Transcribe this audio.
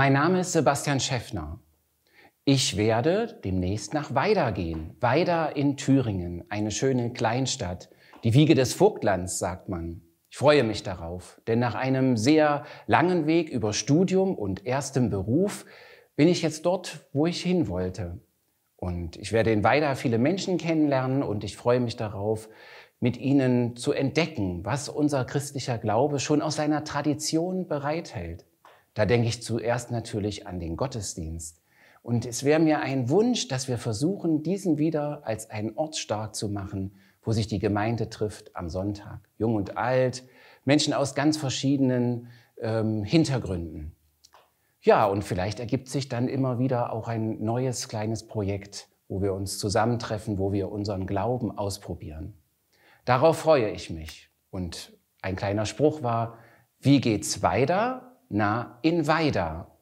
Mein Name ist Sebastian Schäffner. Ich werde demnächst nach Weida gehen. Weida in Thüringen, eine schöne Kleinstadt. Die Wiege des Vogtlands, sagt man. Ich freue mich darauf, denn nach einem sehr langen Weg über Studium und erstem Beruf bin ich jetzt dort, wo ich hin wollte. Und ich werde in Weida viele Menschen kennenlernen und ich freue mich darauf, mit ihnen zu entdecken, was unser christlicher Glaube schon aus seiner Tradition bereithält. Da denke ich zuerst natürlich an den Gottesdienst. Und es wäre mir ein Wunsch, dass wir versuchen, diesen wieder als einen Ort stark zu machen, wo sich die Gemeinde trifft am Sonntag. Jung und alt, Menschen aus ganz verschiedenen ähm, Hintergründen. Ja, und vielleicht ergibt sich dann immer wieder auch ein neues kleines Projekt, wo wir uns zusammentreffen, wo wir unseren Glauben ausprobieren. Darauf freue ich mich. Und ein kleiner Spruch war, wie geht's weiter? nah in Weida